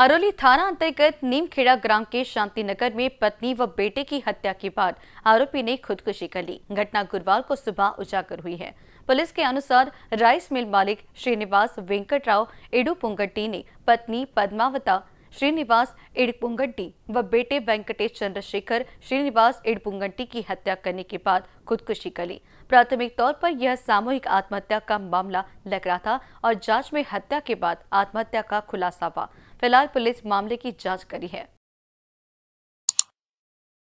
अरोली थाना अंतर्गत नीमखेड़ा ग्राम के शांति नगर में पत्नी व बेटे की हत्या के बाद आरोपी ने खुदकुशी कर ली घटना गुरुवार को सुबह उजागर हुई है पुलिस के अनुसार राइस मिल मालिक श्रीनिवास वेंकट राव एडू पुंगट्टी ने पत्नी पद्मावता श्रीनिवास इडपुंगट्टी व बेटे वेंकटेश चंद्रशेखर श्रीनिवास इडपुंगट्टी की हत्या करने के बाद खुदकुशी कर ली प्राथमिक तौर पर यह सामूहिक आत्महत्या का मामला लग रहा था और जांच में हत्या के बाद आत्महत्या का खुलासा हुआ फिलहाल पुलिस मामले की जाँच करी है